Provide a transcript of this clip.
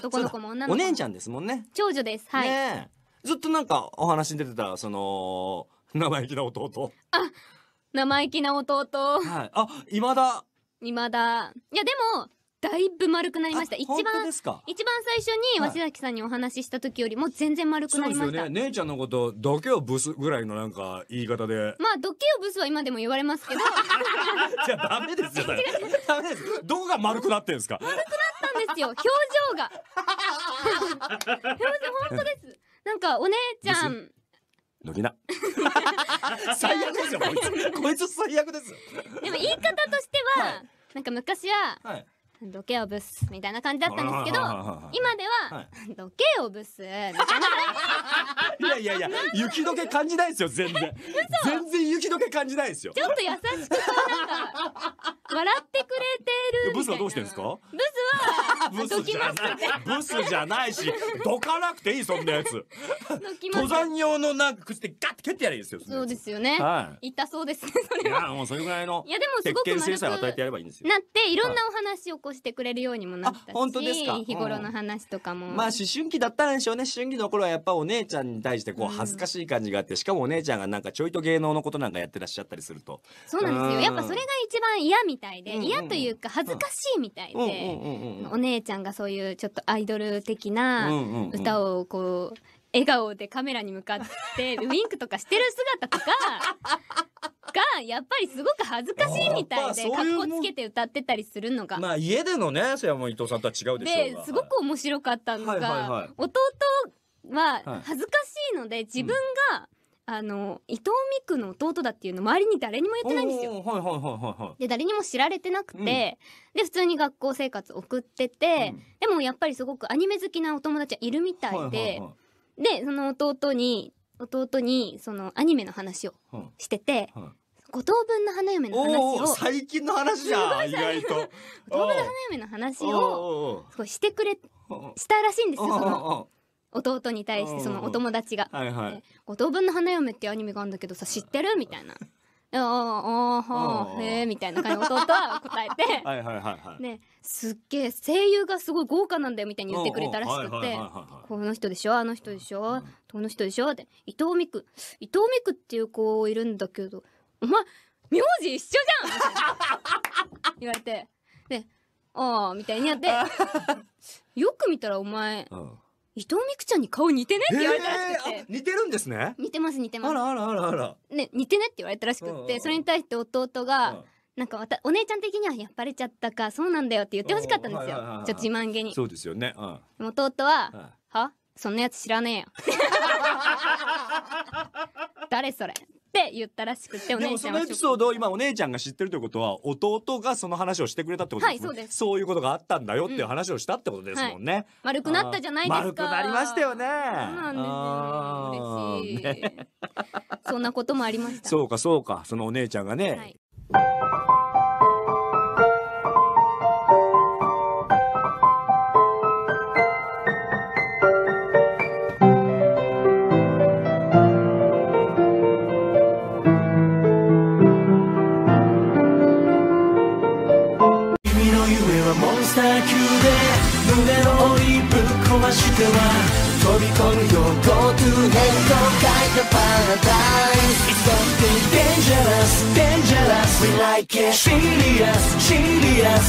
男の子も女の子お姉ちゃんですもんね。長女ですはい、ねずっとなんかお話に出てたその生意気な弟。生意気な弟はい。あ、今だ。未だいやでもだいぶ丸くなりました一番ですか。一番最初にはい鷲崎さんにお話しした時よりも全然丸くそなうでりすまよね。姉ちゃんのことけをブスぐらいのなんか言い方で。まあどッキをブスは今でも言われますけどじゃあダメですよ。ダメです。どこが丸くなってるんですか。ったんですよ 表情が表情本当ですなんかお姉ちゃんのぎな 最悪ですよ こいつこいつ最悪ですでも言い方としては、はい、なんか昔は、はい、どけをぶすみたいな感じだったんですけど、今では、はい、どけをぶすみたいな。いやいやいや、雪解け感じないですよ、全然。全然雪解け感じないですよ。ちょっと優しくなんか、笑ってくれてるブスはどうしてんですかブスはブスじゃないブスじゃないしどかなくていいそんなやつ登山用のなんか口でガッて蹴ってやれですよそうですよね、はい、痛そうですねそれはいやもうそれぐらいのいやでもすごく制裁与えてやればいいんですよなっていろんなお話を起こしてくれるようにもなったし本当ですか、日頃の話とかも、うん、まあ思春期だったんでしょうね思春期の頃はやっぱお姉ちゃんに対してこう恥ずかしい感じがあって、うん、しかもお姉ちゃんがなんかちょいと芸能のことなんかやってらっしゃったりするとそうなんですよ、うん、やっぱそれが一番嫌みたいで、嫌というか恥ずかしいみたいで、お姉ちゃんがそういうちょっとアイドル的な歌をこう、笑顔でカメラに向かって ウインクとかしてる姿とか がやっぱりすごく恥ずかしいみたいで格好つけて歌ってたりするのがまあ家でのねそれはもう伊藤さんとは違うでしょですごく面白かったのが、弟は恥ずかしいので自分が、うんあの伊藤美久の弟だっていうの周りに誰にも言ってないんですよ。はいはいはいはい、で誰にも知られてなくて、うん、で普通に学校生活送ってて、うん、でもやっぱりすごくアニメ好きなお友達はいるみたいで、はいはいはい、でその弟に弟にそのアニメの話をしてて。はいはい五等分の花嫁の話を最近の話じゃん意外と五等分の花嫁の話をすごいしてくれしたらしいんですよその弟に対してそのお友達が「はいはい、五等分の花嫁」っていうアニメがあるんだけどさ知ってるみたいな「ああああへえ」みたいな感じ弟は答えて はいはいはい、ね、すっげえ声優がすごい豪華なんだよみたいに言ってくれたらしくて「この人でしょあの人でしょこの人でしょ」って「伊藤美久伊藤美久っていう子いるんだけどお前名字一緒じゃん!」みたいな 言われてああ」みたいにやって よく見たらお前。伊藤美久ちゃんに顔似てねって言われたらしくて、えー、似てるんですね似てます似てますあらあらあらあらね似てねって言われたらしくってそれに対して弟がなんかお姉ちゃん的にはやっぱれちゃったかそうなんだよって言ってほしかったんですよ、はいちょっと自慢げにそうですよね、うん、弟は、はそんなやつ知らねえよ 誰それって言ったらしくて、お姉ちゃんは。そのエピソードを今お姉ちゃんが知ってるということは、弟がその話をしてくれたってことですね。はい、そうです。そういうことがあったんだよっていう話をしたってことですもんね。うんはい、丸くなったじゃないですか。丸くなりましたよね。そうなんですよ。嬉しい。ね、そんなこともありました。そうか、そうか。そのお姉ちゃんがね、砂丘で胸を追いぶっ壊しては飛び込むよ Go to hell と書いたパラダイス It's something dangerous, dangerous We like it Serious, serious